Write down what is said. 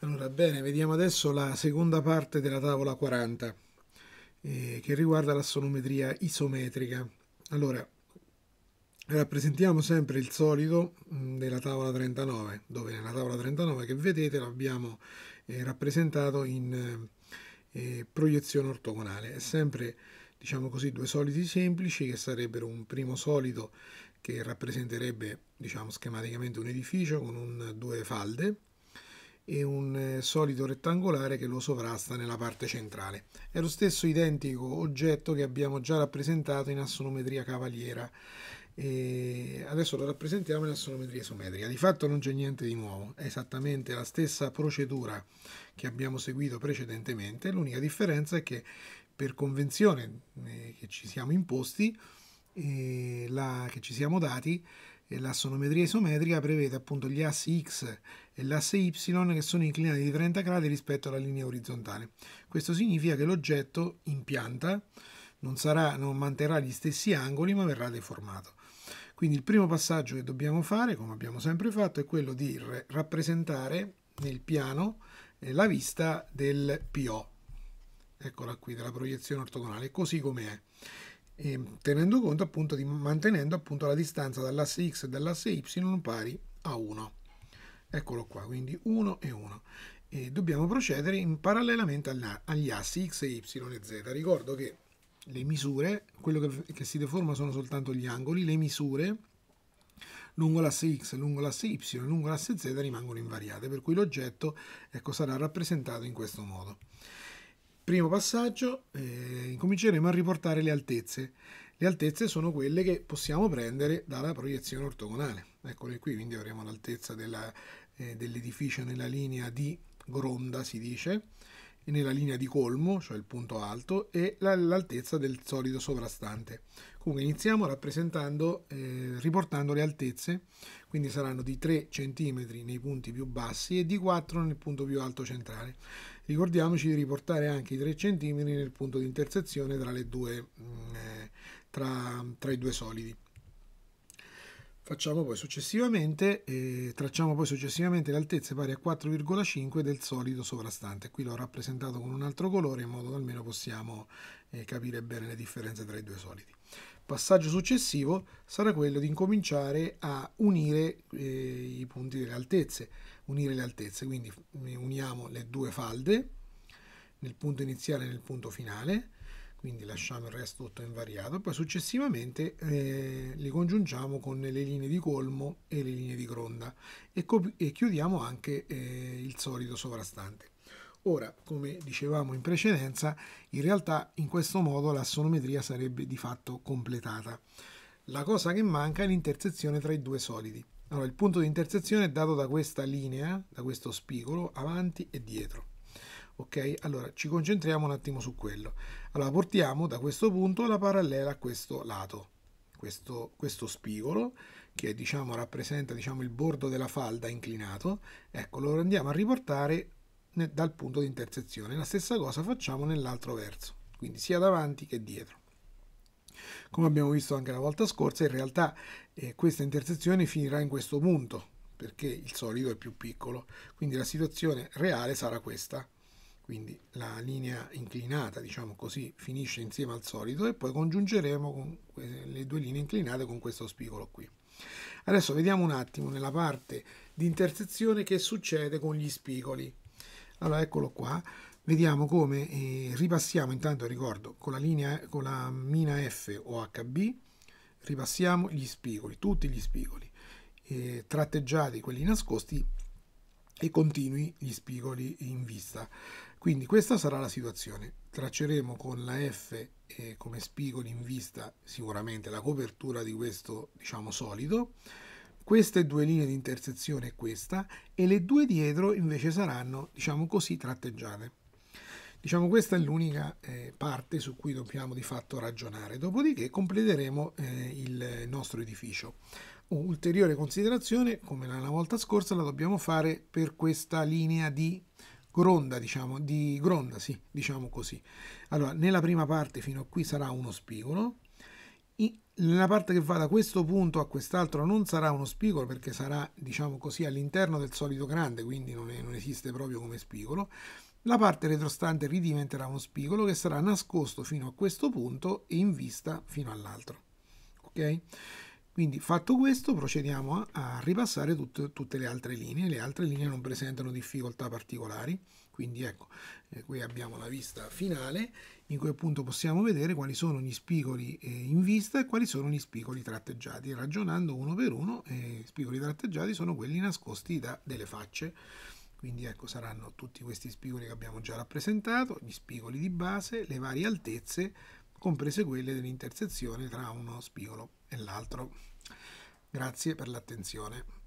Allora, bene, vediamo adesso la seconda parte della tavola 40 eh, che riguarda l'assonometria isometrica. Allora, rappresentiamo sempre il solido mh, mm, della tavola 39, dove nella tavola 39 che vedete l'abbiamo eh, rappresentato in eh, proiezione ortogonale. È sempre, diciamo così, due solidi semplici che sarebbero un primo solido che rappresenterebbe, diciamo schematicamente, un edificio con un, due falde e un eh, solido rettangolare che lo sovrasta nella parte centrale. È lo stesso identico oggetto che abbiamo già rappresentato in assonometria cavaliera. E adesso lo rappresentiamo in assonometria isometrica. Di fatto non c'è niente di nuovo, è esattamente la stessa procedura che abbiamo seguito precedentemente. L'unica differenza è che per convenzione eh, che ci siamo imposti, eh, la, che ci siamo dati, l'assonometria isometrica prevede appunto gli assi X e l'asse y che sono inclinati di 30 gradi rispetto alla linea orizzontale. Questo significa che l'oggetto in pianta non, sarà, non manterrà gli stessi angoli ma verrà deformato. Quindi il primo passaggio che dobbiamo fare, come abbiamo sempre fatto, è quello di rappresentare nel piano eh, la vista del PO, eccola qui, della proiezione ortogonale, così come è, e ehm, tenendo conto appunto di mantenendo appunto la distanza dall'asse X e dall'asse Y pari a 1. Eccolo qua, quindi 1 e 1. E dobbiamo procedere in parallelamente agli assi x, y e z. Ricordo che le misure, quello che, che si deforma sono soltanto gli angoli, le misure lungo l'asse x, lungo l'asse y e lungo l'asse z rimangono invariate, per cui l'oggetto ecco, sarà rappresentato in questo modo. Primo passaggio, eh, incominceremo a riportare le altezze. Le altezze sono quelle che possiamo prendere dalla proiezione ortogonale eccole qui, quindi avremo l'altezza eh, dell'edificio eh, dell nella linea di gronda, si dice, e nella linea di colmo, cioè il punto alto, e l'altezza del solido sovrastante. Comunque iniziamo rappresentando, eh, riportando le altezze, quindi saranno di 3 cm nei punti più bassi e di 4 nel punto più alto centrale. Ricordiamoci di riportare anche i 3 cm nel punto di intersezione tra, due, mh, mm, eh, tra, tra i due solidi. Facciamo poi successivamente, eh, tracciamo poi successivamente le altezze pari a 4,5 del solido sovrastante. Qui l'ho rappresentato con un altro colore in modo che almeno possiamo eh, capire bene le differenze tra i due solidi. Passaggio successivo sarà quello di incominciare a unire eh, i punti delle altezze, unire le altezze, quindi eh, uniamo le due falde nel punto iniziale e nel punto finale, quindi lasciamo il resto tutto invariato, poi successivamente eh, li congiungiamo con le linee di colmo e le linee di gronda e, e chiudiamo anche eh, il solido sovrastante. Ora, come dicevamo in precedenza, in realtà in questo modo l'assonometria sarebbe di fatto completata. La cosa che manca è l'intersezione tra i due solidi. Allora, il punto di intersezione è dato da questa linea, da questo spigolo, avanti e dietro. Ok, allora ci concentriamo un attimo su quello. Allora portiamo da questo punto la parallela a questo lato, questo, questo spigolo che diciamo, rappresenta diciamo, il bordo della falda inclinato, ecco lo andiamo a riportare nel, dal punto di intersezione. La stessa cosa facciamo nell'altro verso, quindi sia davanti che dietro. Come abbiamo visto anche la volta scorsa, in realtà eh, questa intersezione finirà in questo punto, perché il solido è più piccolo, quindi la situazione reale sarà questa quindi la linea inclinata, diciamo così, finisce insieme al solito e poi congiungeremo con le due linee inclinate con questo spigolo qui. Adesso vediamo un attimo nella parte di intersezione che succede con gli spigoli. Allora, eccolo qua. Vediamo come eh, ripassiamo, intanto ricordo, con la, linea, con la mina F o HB, ripassiamo gli spigoli, tutti gli spigoli, eh, tratteggiati, quelli nascosti, e continui gli spigoli in vista. Quindi questa sarà la situazione. Tracceremo con la F eh, come spigoli in vista sicuramente la copertura di questo diciamo solido, queste due linee di intersezione questa e le due dietro invece saranno diciamo così tratteggiate. Diciamo questa è l'unica eh, parte su cui dobbiamo di fatto ragionare, dopodiché completeremo eh, il nostro edificio. Ulteriore considerazione, come la volta scorsa, la dobbiamo fare per questa linea di gronda, diciamo, di gronda, sì, diciamo così. Allora, nella prima parte fino a qui sarà uno spigolo, nella parte che va da questo punto a quest'altro non sarà uno spigolo perché sarà diciamo così all'interno del solito grande quindi non, è, non, esiste proprio come spigolo la parte retrostante ridiventerà uno spigolo che sarà nascosto fino a questo punto e in vista fino all'altro ok quindi fatto questo procediamo a, a ripassare tut, tutte le altre linee, le altre linee non presentano difficoltà particolari, quindi ecco, eh, qui abbiamo la vista finale in cui appunto possiamo vedere quali sono gli spigoli eh, in vista e quali sono gli spigoli tratteggiati, ragionando uno per uno, eh, spigoli tratteggiati sono quelli nascosti da delle facce, quindi ecco saranno tutti questi spigoli che abbiamo già rappresentato, gli spigoli di base, le varie altezze, comprese quelle dell'intersezione tra uno spigolo e l'altro. Grazie per l'attenzione.